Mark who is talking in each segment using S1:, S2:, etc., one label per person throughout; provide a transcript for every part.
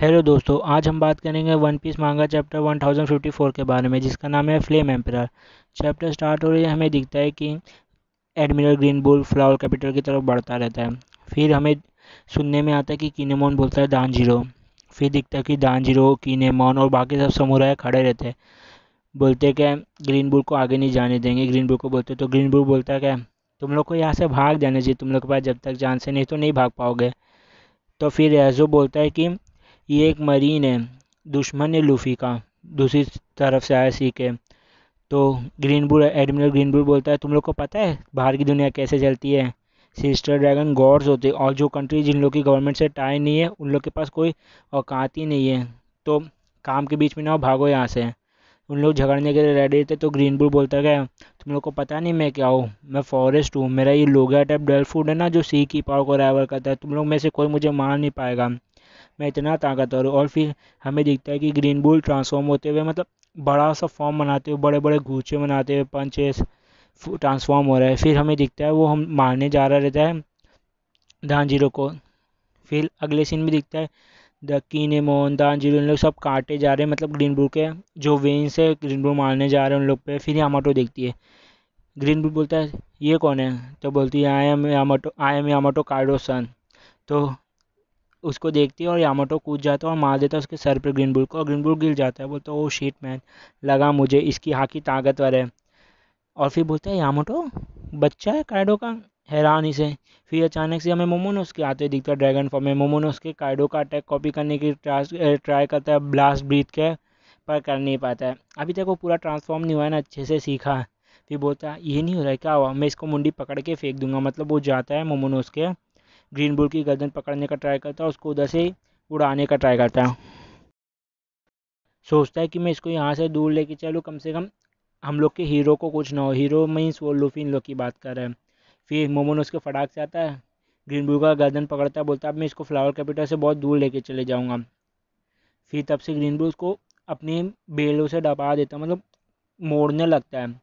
S1: hello दोस्तों आज हम बात करेंगे वन पीस मांगा चैप्टर 1054 के बारे में जिसका नाम है फ्लेम एम्पायर चैप्टर स्टार्ट हो रही है हमें दिखता है कि admiral green bull flower capital की तरफ बढ़ता रहता है फिर हमें सुनने में आता है कि किनेमोन बोलता है दान जीरो फिर दिखता है कि दान जीरो कीनेमोन और बाकी सब समुराय खड़े रहते हैं बोलते क्या ग्रीन बुल को आगे नहीं जाने देंगे ग्रीन बुल को बोलते तो ग्रीन बुल बोलता है क्या तुम लोग को यहाँ से भाग जाना चाहिए तुम लोग के पास जब तक जान से नहीं तो नहीं भाग पाओगे तो फिर ऐसो बोलता है कि ये एक मरीन है दुश्मन है लूफ़ी का दूसरी तरफ से आया सीख के तो ग्रीनबुल एडमिरल ग्रीनबुल बोलता है तुम लोग को पता है बाहर की दुनिया कैसे चलती है सिस्टर ड्रैगन गॉड्स होते हैं और जो कंट्री जिन लोग की गवर्नमेंट से टाई नहीं है उन लोग के पास कोई औकात ही नहीं है तो काम के बीच में ना हो भागो यहाँ से उन लोग झगड़ने के लिए रेडी थे तो ग्रीन बुल बोलता गया तुम लोग को पता नहीं मैं क्या हूँ मैं फॉरेस्ट हूँ मेरा ये लोगा टाइप डल फूड है ना जो सी की पावर को रेवर करता है तुम लोग में से कोई मुझे मार नहीं पाएगा मैं इतना ताकतवर हूँ और फिर हमें दिखता है कि ग्रीन बुल ट्रांसफॉर्म होते हुए मतलब बड़ा सा फॉर्म बनाते हुए बड़े बड़े घूचे बनाते हुए पंचेस ट्रांसफॉर्म हो रहा है फिर हमें दिखता है वो हम मारने जा रहा रहता है धान जीरो को फिर अगले सीन में दिखता है द कीनेमोन दान जीरो उन लोग सब काटे जा रहे हैं मतलब ग्रीन बुल के जो वेन्स है ग्रीन बुल मारने जा रहे हैं उन लोग पे फिर यामाटो देखती है ग्रीन बुल बोलता है ये कौन है तो बोलती है I am Yamato I am Yamato Kaido son तो उसको देखती है और यामाटो कूद जाता है और मार देता है उसके सर पर ग्रीन बुल को और ग्रीन बुल गिर जाता है बोलता है ओ शीट मैन लगा मुझे इसकी हाकी ताकतवर है और फिर बोलता है यामोटो बच्चा है काइडो का हैरानी से फिर अचानक से हमें मोमोनो उसके आते दिखता है ड्रैगन फॉर्म में मोमोनो उसके काइडो का अटैक कॉपी करने की ट्राई करता है ब्लास्ट ब्रीथ के पर कर नहीं पाता है अभी तक वो पूरा ट्रांसफॉर्म नहीं हुआ है ना अच्छे से सीखा फिर बोलता है ये नहीं हो रहा है क्या हुआ मैं इसको मुंडी पकड़ के फेंक दूंगा मतलब वो जाता है मोमोनो उसके ग्रीन बुल की गर्दन पकड़ने का ट्राई करता है उसको उधर से उड़ाने का ट्राई करता है सोचता है कि मैं इसको यहाँ से दूर लेके चलूँ कम से कम हम लोग के हीरो को कुछ ना हो हीरो मीन्स वो लूफी इन लोग की बात कर रहे हैं फिर मोमोन उसके फटाक से आता है ग्रीन बुल का गर्दन पकड़ता है बोलता है अब मैं इसको फ्लावर कैपिटल से बहुत दूर लेके चले जाऊँगा फिर तब से ग्रीन बुल उसको अपनी बेलों से डबा देता मतलब मोड़ने लगता है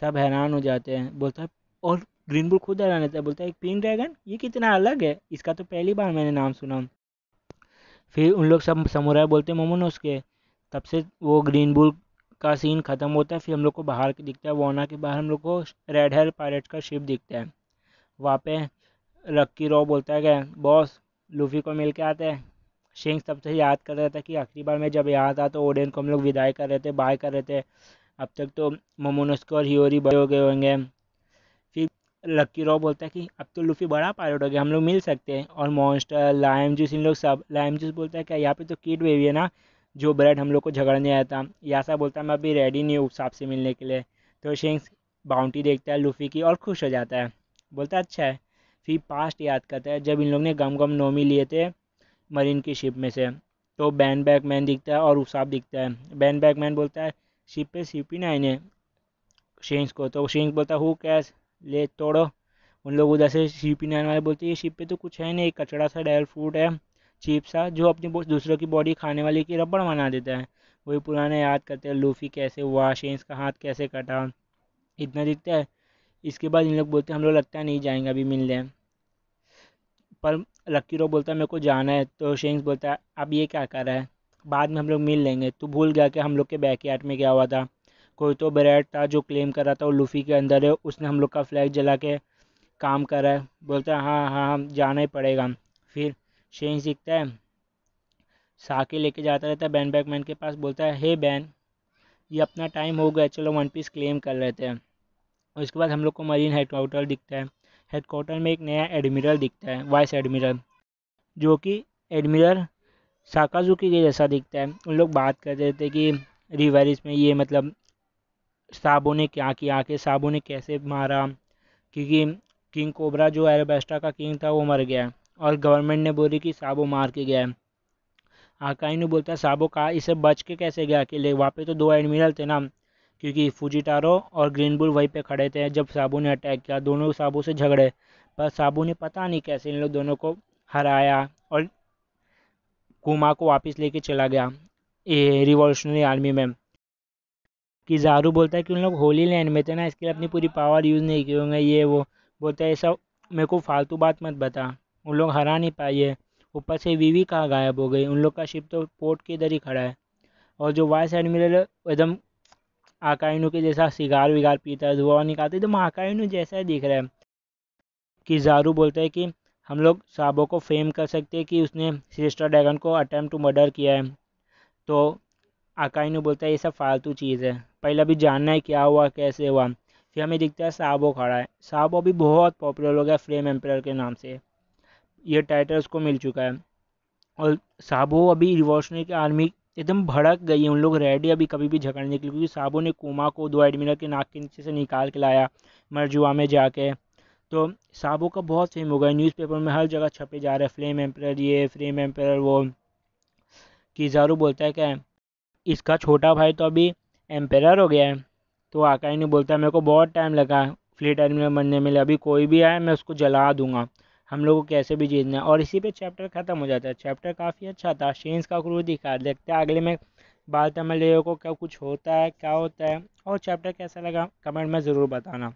S1: सब हैरान हो जाते हैं बोलता है और ग्रीन बुल खुद हैरान रहता है बोलता है पिंक ड्रैगन ये कितना अलग है इसका तो पहली बार मैंने नाम सुना फिर उन लोग सब समुराय बोलते हैं मोमोनोस के तब से वो ग्रीन बुल का सीन ख़त्म होता है फिर हम लोग को बाहर दिखता है वोना के बाहर हम लोग को रेड हेयर पायलट का शिप दिखता है वहाँ पे लक्की रॉ बोलता है क्या बॉस लूफी को मिल के आते हैं शेंग तब से याद कर रहा था कि आखिरी बार मैं जब याद आता तो ओडेन को हम लोग विदाई कर रहे थे बाय कर रहे थे अब तक तो मोमोनोस्को और ही बड़े हो गए होंगे लक्की रॉ बोलता है कि अब तो लूफ़ी बड़ा पायलट हो गया हम लोग मिल सकते हैं और मॉन्स्टर लाइम जूस इन लोग सब लाइम जूस बोलता है क्या यहाँ पे तो किड वेवी है ना जो ब्रेड हम लोग को झगड़ने आया था यासा बोलता है मैं अभी रेडी नहीं हूँ साहब से मिलने के लिए तो शेंग्स बाउंटी देखता है लूफ़ी की और खुश हो जाता है बोलता है अच्छा है फिर पास्ट याद करता है जब इन लोग ने गम गम नोमी लिए थे मरीन की शिप में से तो बैन बैक मैन दिखता है और उसाब दिखता है बैन बैक मैन बोलता है शिप पे शिप ही ना इन्हें शेंग्स को तो शेंग्स बोलता है हु कैश ले तोड़ो उन लोग उधर से पी नाइन वाले बोलते हैं ये शिप पे तो कुछ है नहीं कचड़ा सा डायल फ्रूट है चीप सा जो अपनी दूसरों की बॉडी खाने वाले की रबड़ बना देता है वही पुराने याद करते हैं लूफी कैसे हुआ शेंस का हाथ कैसे कटा इतना दिखता है इसके बाद इन लोग बोलते हैं हम लोग लगता है नहीं जाएंगे अभी मिलने पर लक्की रो बोलता है मेरे को जाना है तो शेंस बोलता है अब ये क्या कर रहा है बाद में हम लोग मिल लेंगे तू भूल गया कि हम लोग के बैक यार्ड में क्या हुआ था कोई तो बैरेट था जो क्लेम कर रहा था वो लूफ़ी के अंदर है उसने हम लोग का फ्लैग जला के काम करा है बोलता है हाँ, हाँ हाँ जाना ही पड़ेगा फिर शेन सीखता है साके लेके जाता रहता है बैन बैकमैन के पास बोलता है हे बैन ये अपना टाइम हो गया चलो वन पीस क्लेम कर लेते हैं और उसके बाद हम लोग को मरीन हेडक्वार्टर दिखता है हेडक्वार्टर में एक नया एडमिरल दिखता है वाइस एडमिरल जो कि एडमिरल साकाजुकी के जैसा दिखता है उन लोग बात कर रहे थे कि रिवर्स में ये मतलब साबो ने क्या किया कि साबो ने कैसे मारा क्योंकि किंग कोबरा जो एरोबेस्टा का किंग था वो मर गया और गवर्नमेंट ने बोली कि साबो मार के गया आकाई ने बोलता है साबो कहा इसे बच के कैसे गया अकेले वहाँ पे तो दो एडमिरल थे ना क्योंकि फुजिटारो और ग्रीन बुल वहीं पे खड़े थे जब साबो ने अटैक किया दोनों साबो से झगड़े पर साबो ने पता नहीं कैसे इन लोग दोनों को हराया और कुमा को वापस लेके चला गया ये रिवॉल्यूशनरी आर्मी में कि जारू बोलता है कि उन लोग होली लैंड में थे ना इसके लिए अपनी पूरी पावर यूज़ नहीं किए होंगे ये वो बोलता है ऐसा मेरे को फालतू बात मत बता उन लोग हरा नहीं पाई है ऊपर से वीवी कहाँ गायब हो गई उन लोग का शिप तो पोर्ट के इधर ही खड़ा है और जो वाइस एडमिरल एकदम आकाइनू के जैसा सिगार विगार पीता है धुआं तो निकालता तो एकदम आकाइनू जैसा दिख रहा है कि जारू बोलता है कि हम लोग साबो को फेम कर सकते हैं कि उसने सिस्टर डैगन को अटैम्प्ट टू मर्डर किया है तो आकाइनो बोलता है ये सब फालतू चीज़ है पहले अभी जानना है क्या हुआ कैसे हुआ फिर हमें दिखता है साबो खड़ा है साबो भी बहुत पॉपुलर हो गया फ्रेम एम्पायर के नाम से ये टाइटल उसको मिल चुका है और साबो अभी रिवॉल्यूशनरी आर्मी एकदम भड़क गई है उन लोग रेडी अभी कभी भी झगड़ने के लिए क्योंकि साबो ने कुमा को दो एडमिनल के नाक के नीचे से निकाल के लाया मरजुआ में जाके तो साबो का बहुत फेम हो गया न्यूज़पेपर में हर जगह छपे जा रहे हैं फ्लेम एम्पायर ये फ्लेम एम्पायर वो किजारू बोलता है क्या इसका छोटा भाई तो अभी एम्पेयर हो गया है तो आकाई नहीं बोलता मेरे को बहुत टाइम लगा फ्री में बनने में अभी कोई भी आया मैं उसको जला दूंगा हम लोग को कैसे भी जीतना है और इसी पे चैप्टर ख़त्म हो जाता है चैप्टर काफ़ी अच्छा था शेंस का क्रू दिखा देखते हैं अगले में बाल तमिल को क्या कुछ होता है क्या होता है और चैप्टर कैसा लगा कमेंट में ज़रूर बताना